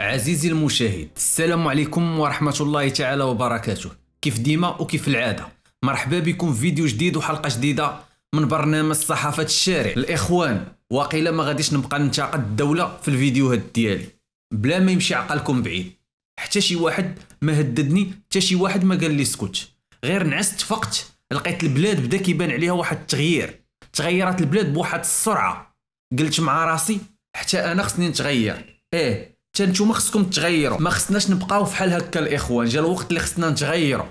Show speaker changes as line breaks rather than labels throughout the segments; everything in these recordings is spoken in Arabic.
عزيزي المشاهد السلام عليكم ورحمة الله تعالى وبركاته كيف ديما وكيف العادة مرحبا بكم في فيديو جديد وحلقة جديدة من برنامج صحافة الشارع الإخوان وقيلا ما غاديش نبقى ننتقد الدولة في الفيديوهات ديالي بلا ما يمشي عقلكم بعيد حتى شي واحد ما هددني حتى شي واحد ما قال لي اسكت غير نعست فقت لقيت البلاد بدا كيبان عليها واحد التغيير تغيرت البلاد بواحد السرعة قلت مع راسي حتى انا خصني نتغير ايه حتى نتوما خصكم تغيروا ما خصناش نبقاو فحال هكا الاخوان جا الوقت اللي خصنا نتغيروا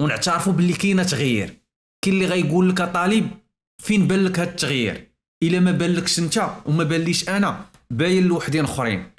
ونعترفوا باللي كاين تغيير كاين اللي غيقول لك طالب فين بان لك هاد التغيير الا ما بالكش انت وما بانليش انا باين لوحدين اخرين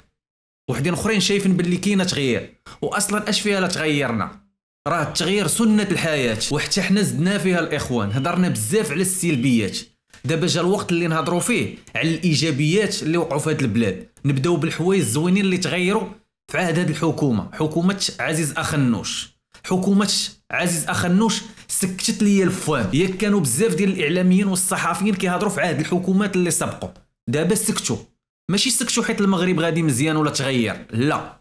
وحدين اخرين شايفين باللي كاين تغيير واصلا اش فيها لا تغيرنا راه التغيير سنه الحياه وحتى حنا زدنا فيها الاخوان هضرنا بزاف على السلبيات دابا جا الوقت اللي نهضروا فيه على الايجابيات اللي وقعوا في هذه البلاد نبداو بالحوايج الزوينين اللي تغيروا في عهد هذه الحكومه حكومه عزيز اخ النوش حكومه عزيز اخ النوش سكتت لي الفوان ياك كانوا بزاف ديال الاعلاميين والصحافيين كيهضروا في عهد الحكومات اللي سبقوا دابا سكتوا ماشي سكتوا حيت المغرب غادي مزيان ولا تغير لا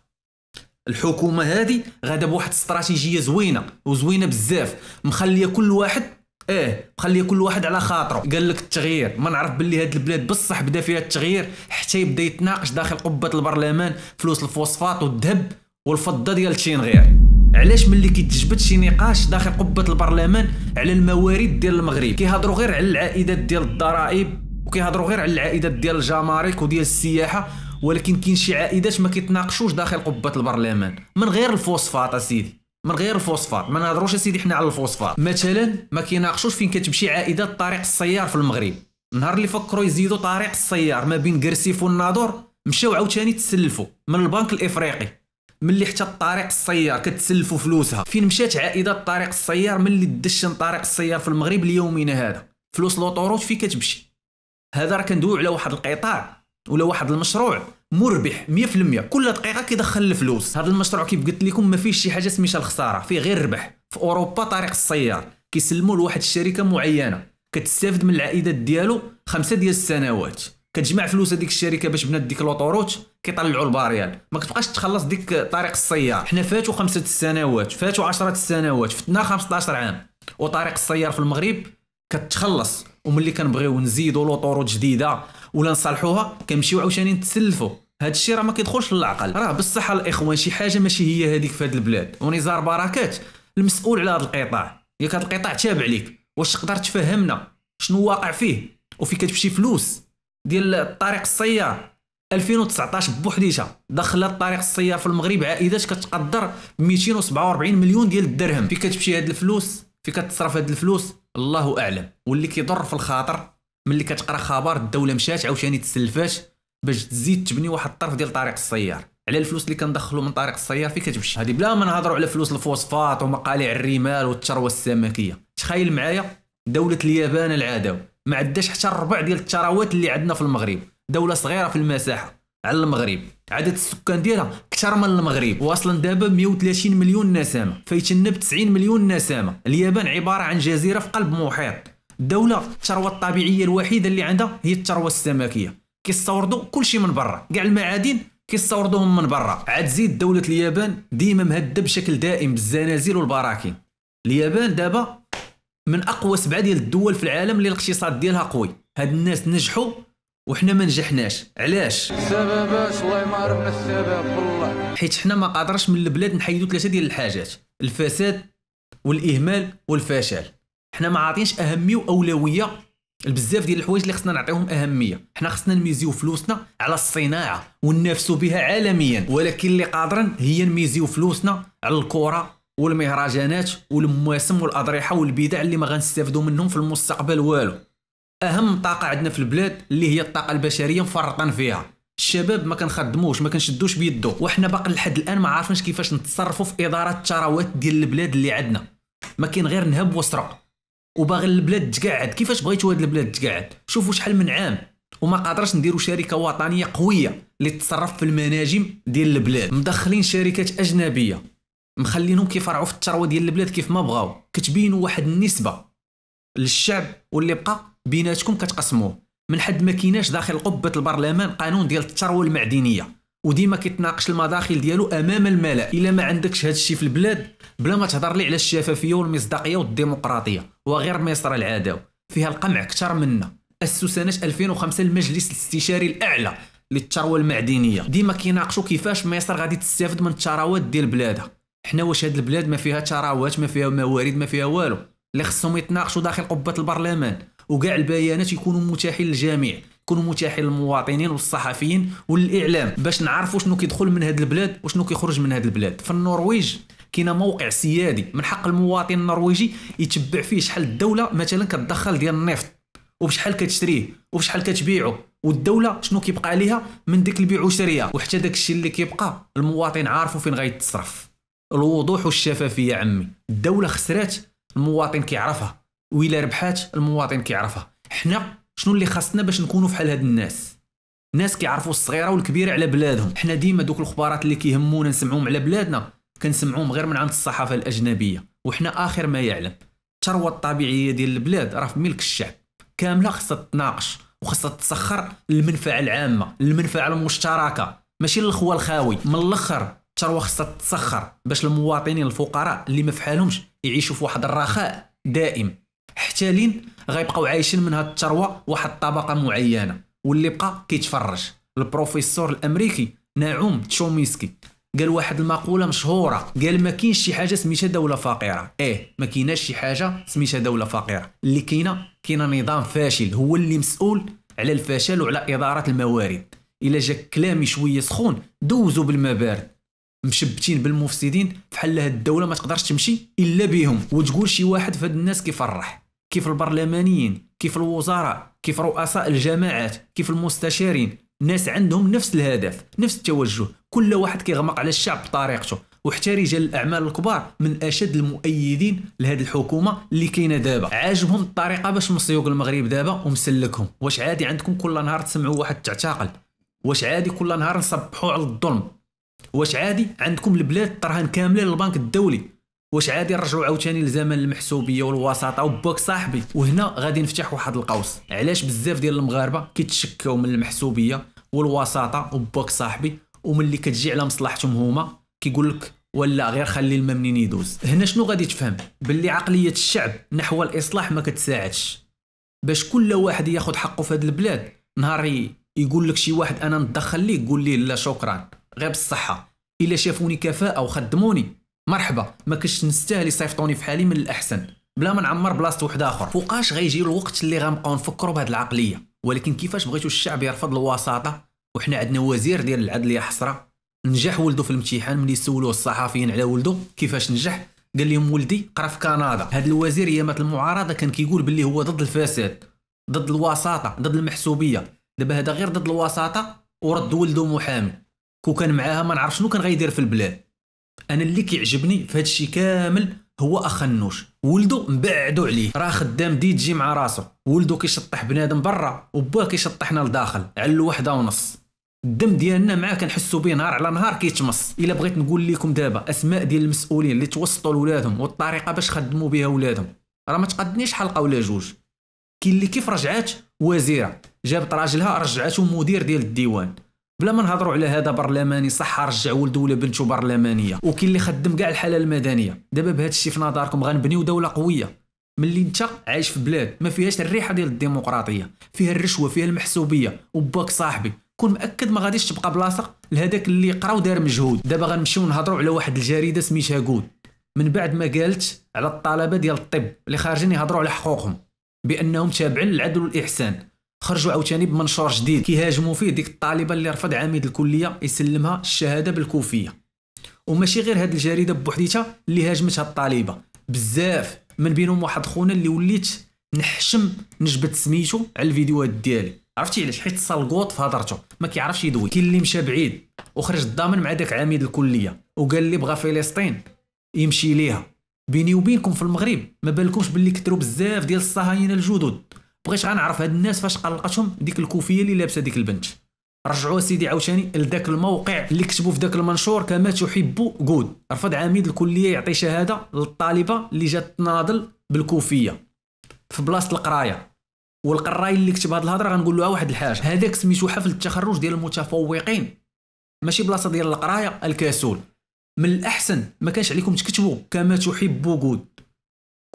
الحكومه هذه غادا بواحد استراتيجيه زوينه وزوينه بزاف مخليه كل واحد ايه خلي كل واحد على خاطره قال لك التغيير ما نعرف باللي هاد البلاد بصح بدا فيها التغيير حتى يبدا يتناقش داخل قبه البرلمان فلوس الفوسفات والذهب والفضه ديال تشينغير علاش ملي كيتجبد شي نقاش داخل قبه البرلمان على الموارد ديال المغرب كيهضروا غير على العائدات ديال الضرائب وكيهضروا غير على العائدات ديال الجمارك وديال السياحه ولكن كاين شي عائدات ما كيتناقشوش داخل قبه البرلمان من غير الفوسفات اسيدي من غير الفوسفار ما نهضروش سيدي حنا على الفوسفار مثلا ما كيناقشوش فين كتمشي عائده طريق السيار في المغرب النهار اللي فكروا يزيدوا طريق السيار ما بين كرسيف والناظور مشاو عاوتاني تسلفوا من البنك الافريقي ملي حتى الطريق السيار كتسلفوا فلوسها فين مشات عائده طريق السيار ملي دشن طريق السيار في المغرب ليومنا هذا فلوس لوطوروت فين كتمشي هذا راه كندويو على واحد القطاع ولا واحد المشروع مربح 100% كل دقيقه كيدخل الفلوس هذا المشروع كيف قلت لكم ما فيهش شي حاجه سميتها الخساره فيه غير ربح في اوروبا طريق السيار كيسلموا لواحد الشركه معينه كتستافد من العائدات ديالو خمسه ديال السنوات كتجمع فلوس هذيك الشركه باش بنات ديك لوطوروت كيطلعوا الباريال ما كتبقاش تخلص ديك طريق السيار حنا فاتوا خمسه السنوات فاتوا 10 السنوات فتنا 15 عام وطريق السيار في المغرب كتخلص وملي كنبغيو نزيدو لوطوروت جديده ولا نصلحوها كنمشيو عاوتاني نتسلفوا هذا الشيء راه ما كيدخلش للعقل راه بالصحه الاخوان شي حاجه ماشي هي هذيك في هذه البلاد ونزار بركات المسؤول على هذا القطاع ياك هذا القطاع تابع ليك واش تقدر تفهمنا شنو واقع فيه وفي كتمشي فلوس ديال الطريق السيار 2019 بوحديتها دخلت طريق السيار في المغرب عائدات كتقدر ب 247 مليون ديال الدرهم في كتمشي هاد الفلوس في كتصرف هاد الفلوس الله اعلم واللي كيضر في الخاطر ملي كتقرا خبر الدوله مشات عاوتاني تسلفات باش تزيد تبني واحد الطرف ديال طريق السيار على الفلوس اللي كندخلو من طريق السيار فين كتمشي هذه بلا ما نهضروا على فلوس الفوسفات ومقالع الرمال والثروه السمكيه تخيل معايا دوله اليابان العداو ما عندهاش حتى الربع ديال الثروات اللي عندنا في المغرب دوله صغيره في المساحه على المغرب عدد السكان ديالها اكثر من المغرب واصلا دابا 130 مليون نسمه فيتنب 90 مليون نسمه اليابان عباره عن جزيره في قلب محيط الدوله الثروه الطبيعيه الوحيده اللي عندها هي الثروه السمكيه كيستوردوا كلشي من برا كاع المعادن كيستوردوهم من برا عاد زيد دوله اليابان ديما مهدة بشكل دائم بالزنازير والبراكين اليابان دابا من اقوى سبعه ديال الدول في العالم اللي الاقتصاد ديالها قوي هاد الناس نجحوا وحنا ما نجحناش علاش اش والله ما عرفنا السبب والله حيت حنا ما قادرش من البلاد نحيدو ثلاثه ديال الحاجات الفساد والاهمال والفشل حنا ما عاطينش اهميه واولويه لبزاف ديال الحوايج اللي خصنا نعطيهم اهميه حنا خصنا نميزيو فلوسنا على الصناعه وننافسوا بها عالميا ولكن اللي قادرا هي نميزيو فلوسنا على الكره والمهرجانات والمواسم والاضرحه والبدع اللي ما غنستافدوا منهم في المستقبل والو اهم طاقه عندنا في البلاد اللي هي الطاقه البشريه مفرطين فيها الشباب ما كنخدموش ما كنشدوش بيدو وحنا باقي لحد الان ما عارفينش كيفاش نتصرفوا في اداره الثروات ديال البلاد اللي عندنا ما كاين غير نهب وسرق وباغي البلاد تقعد كيفاش بغيتو هاد البلاد تقعد شوفوا شحال من عام وما قادرش نديروا شركه وطنيه قويه اللي تتصرف في المناجم ديال البلاد مدخلين شركات اجنبيه مخلينهم كيفرعوا في الثروه ديال البلاد كيف ما بغاو كتبينوا واحد النسبه للشعب واللي بقى بيناتكم كتقسموه من حد ما كيناش داخل قبه البرلمان قانون ديال الثروه المعدنيه وديما كيتناقش المداخل ديالو امام الملا الا ما عندكش هذا الشيء في البلاد بلا ما تهضر لي على الشفافيه والمصداقيه والديمقراطيه وغير مصر العداو فيها القمع اكثر منا اسسوا سنه 2005 المجلس الاستشاري الاعلى للثروه المعدنيه ديما كيناقشوا كيفاش مصر غادي تستافد من الثروات ديال بلادها حنا واش هاد البلاد ما فيها ثروات ما فيها موارد ما فيها والو اللي خصهم يتناقشوا داخل قبه البرلمان وكاع البيانات يكونوا متاحين للجميع كونوا متاحين للمواطنين والصحفيين والاعلام باش نعرفوا شنو كيدخل من هذه البلاد وشنو كيخرج من هذه البلاد في النرويج كاين موقع سيادي من حق المواطن النرويجي يتبع فيه شحال الدوله مثلا كتدخل ديال النفط وبشحال كتشريه وبشحال كتبيعه والدوله شنو كيبقى عليها من ديك البيع وشريه وحتى داك الشيء اللي كيبقى المواطن عارفه فين غيتصرف الوضوح والشفافيه عمي الدوله خسرات المواطن كيعرفها وإلا ربحات المواطن كيعرفها حنا شنو اللي خاصنا باش نكونوا فحال هاد الناس ناس كيعرفوا الصغيره والكبيره على بلادهم حنا ديما دوك الخبارات اللي كيهمونا نسمعوهم على بلادنا كنسمعوهم غير من عند الصحافه الاجنبيه وحنا اخر ما يعلم الثروه الطبيعيه ديال البلاد راه في ملك الشعب كامله خاصها تتناقش وخاصها تسخر للمنفعه العامه للمنفعه المشتركه ماشي للخوه الخاوي من الاخر الثروه خاصها تسخر باش المواطنين الفقراء اللي ما فحالهمش يعيشوا في واحد الرخاء دائم حتى لين غيبقاو عايشين من هاد الثروه واحد الطبقه معينه واللي بقى كيتفرج البروفيسور الامريكي نعوم تشوميسكي قال واحد المقوله مشهوره قال ما كاينش شي حاجه سميتها دوله فقيره ايه ما كايناش شي حاجه سميتها دوله فقيره اللي كاينه كاينه نظام فاشل هو اللي مسؤول على الفشل وعلى اداره الموارد الا جاك كلامي شويه سخون دوزو بالمبارد مشبتين بالمفسدين فحال هاد الدوله ما تقدرش تمشي الا بهم وتقول شي واحد فهاد الناس كيفرح كيف البرلمانيين كيف الوزراء كيف رؤساء الجماعات كيف المستشارين ناس عندهم نفس الهدف نفس التوجه كل واحد كيغمق على الشعب بطريقته وحتى رجال الاعمال الكبار من اشد المؤيدين لهذه الحكومه اللي كاينه دابا عاجبهم الطريقه باش مسيوق المغرب دابا ومسلكهم واش عادي عندكم كل نهار تسمعوا واحد تعتقل واش عادي كل نهار نصبحوا على الظلم واش عادي عندكم البلاد ترهان كامله للبنك الدولي واش عادي نرجعوا عاوتاني لزمن المحسوبيه والوساطه وبوك صاحبي وهنا غادي نفتح واحد القوس علاش بزاف ديال المغاربه كيتشكاو من المحسوبيه والوساطه وبوك صاحبي وملي كتجي على مصلحتهم هما كيقول لك ولا غير خلي الممنين يدوز هنا شنو غادي تفهم باللي عقليه الشعب نحو الاصلاح ما كتساعدش باش كل واحد ياخذ حقه في هذه البلاد نهار يقول لك شي واحد انا ندخل ليه قول ليه لا شكرا غير بالصحه الا شافوني كفاءه وخدموني مرحبا ما كنتش نستاهل يصيفطوني في حالي من الاحسن بلا ما نعمر بلاصه واحد اخر فوقاش غيجي الوقت اللي غنبقاو نفكروا بهذه العقليه ولكن كيفاش بغيتو الشعب يرفض الوساطه وحنا عندنا وزير ديال العدل يا حسره نجح ولده في الامتحان ملي سولوه الصحفيين على ولده كيفاش نجح قال لهم ولدي قرا في كندا هاد الوزير ايامات المعارضه كان كيقول باللي هو ضد الفساد ضد الوساطه ضد المحسوبيه دابا هذا غير ضد الوساطه ورد ولده محامي كون كان معاها ما نعرف شنو كان غيدير في البلاد انا اللي كيعجبني في هادشي كامل هو اخ النوش ولدو مبعدو عليه راه خدام دي تجي مع راسو ولدو كيشطح بنادم برا وباه كيشطحنا لداخل على الوحده ونص الدم ديالنا معاه كنحسو به نهار على نهار كيتمص الا بغيت نقول لكم دابا اسماء ديال المسؤولين اللي توسطوا لولادهم والطريقه باش خدموا بها ولادهم راه ما تقدنيش حلقه ولا جوج كاين اللي كيف رجعات وزيره جابت راجلها رجعته مدير ديال الديوان بلا ما نهضروا على هذا برلماني صح رجع ولد ولا بنته برلمانيه وكاين اللي خدم كاع الحاله المدنيه دابا بهذا الشيء في نظركم غنبنيو دوله قويه ملي انت عايش في بلاد ما فيهاش الريحه ديال الديمقراطيه فيها الرشوه فيها المحسوبيه وباك صاحبي كون مأكد ما غاديش تبقى بلاصه لهذاك اللي قرا ودار مجهود دابا غنمشيو نهضروا على واحد الجريده سميتها كود من بعد ما قالت على الطلبه ديال الطب اللي خارجين يهضروا على حقوقهم بانهم تابعين للعدل والاحسان خرجوا عاوتاني بمنشور جديد كيهاجموا فيه ديك الطالبه اللي رفض عميد الكليه يسلمها الشهاده بالكوفيه وماشي غير هاد الجريده بوحديتها اللي هاجمت هاد الطالبه بزاف من بينهم واحد خونا اللي وليت نحشم نجبد سميتو على الفيديوهات ديالي عرفتي علاش حيت صالقوط في هضرته ما كيعرفش يدوي كاين اللي مشى بعيد وخرج الضامن مع داك عميد الكليه وقال لي بغى فلسطين يمشي ليها بيني وبينكم في المغرب ما بالكمش باللي كثروا بزاف ديال الصهاينه الجدد بغيت غنعرف هاد الناس فاش قلقتهم ديك الكوفيه اللي لابسه ديك البنت رجعوا سيدي عاوتاني لذاك الموقع اللي كتبوا في ذاك المنشور كما تحب جود رفض عميد الكليه يعطي شهاده للطالبه اللي جات تناضل بالكوفيه في بلاصه القرايه والقراي اللي كتب هاد الهضره غنقول لها واحد الحاجه هذاك سميتو حفل التخرج ديال المتفوقين ماشي بلاصه ديال القرايه الكاسول من الاحسن ما كانش عليكم تكتبوا كما تحب جود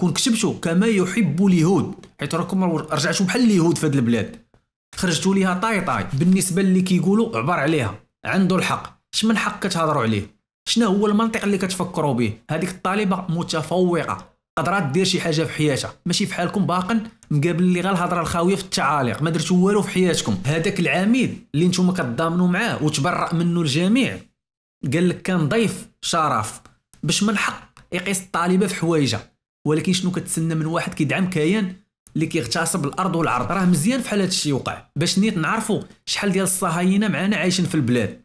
كون كتبتو كما يحب اليهود حيت راكم رجعتوا بحال اليهود في هاد البلاد خرجتوا ليها طاي طاي بالنسبه اللي كيقولوا عبر عليها عنده الحق اش من حق كتهضروا عليه شنو هو المنطق اللي كتفكروا به هذيك الطالبه متفوقه قدرات دير شي حاجه في حياتها ماشي بحالكم باقا مقابل لي غير الهضره الخاويه في التعاليق ما درتو والو في حياتكم هذاك العميد اللي نتوما كتضامنوا معاه وتبرأ منه الجميع قال لك كان ضيف شرف باش من حق يقيس الطالبه في حوايجها ولكن شنو كتسنى من واحد كيدعم كيان اللي كيغتصب الارض والعرض راه مزيان فحال هادشي وقع باش نيت نعرفوا شحال ديال الصهاينه معانا عايشين في البلاد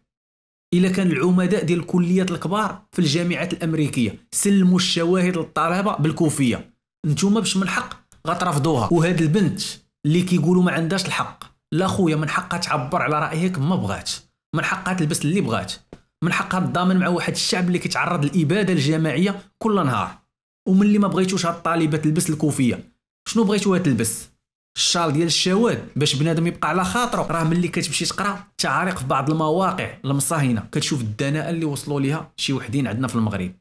الا كان العمداء ديال الكليات الكبار في الجامعات الامريكيه سلموا الشواهد للطلبه بالكوفيه نتوما باش من حق غترفضوها وهاد البنت اللي كيقولوا ما عندهاش الحق لا خويا من حقها تعبر على رايها كما بغات من حقها تلبس اللي بغات من حقها تضامن مع واحد الشعب اللي كيتعرض للاباده الجماعيه كل نهار وملي ما بغيتوش هاد الطالبه تلبس الكوفيه شنو بغيتوها تلبس الشال ديال الشواذ باش بنادم يبقى على خاطرو راه ملي كتمشي تقرا تعاريق في بعض المواقع المصاهنه كتشوف الدناءه اللي وصلوا ليها شي وحدين عندنا في المغرب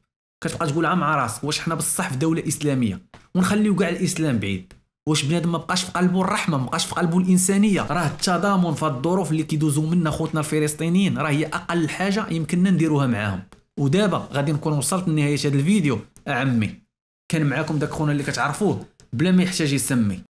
كتبقى تقول مع راسك واش حنا بصح في دوله اسلاميه ونخليو كاع الاسلام بعيد واش بنادم ما بقاش في قلبه الرحمه ما بقاش في قلبه الانسانيه راه التضامن في الظروف اللي كيدوزو منا خوتنا الفلسطينيين راه هي اقل حاجه يمكننا نديروها معاهم ودابا غادي نكون وصلت لنهايه هذا الفيديو عمي كان معاكم داك خونا اللي كتعرفوه بلا ما يحتاج يسمي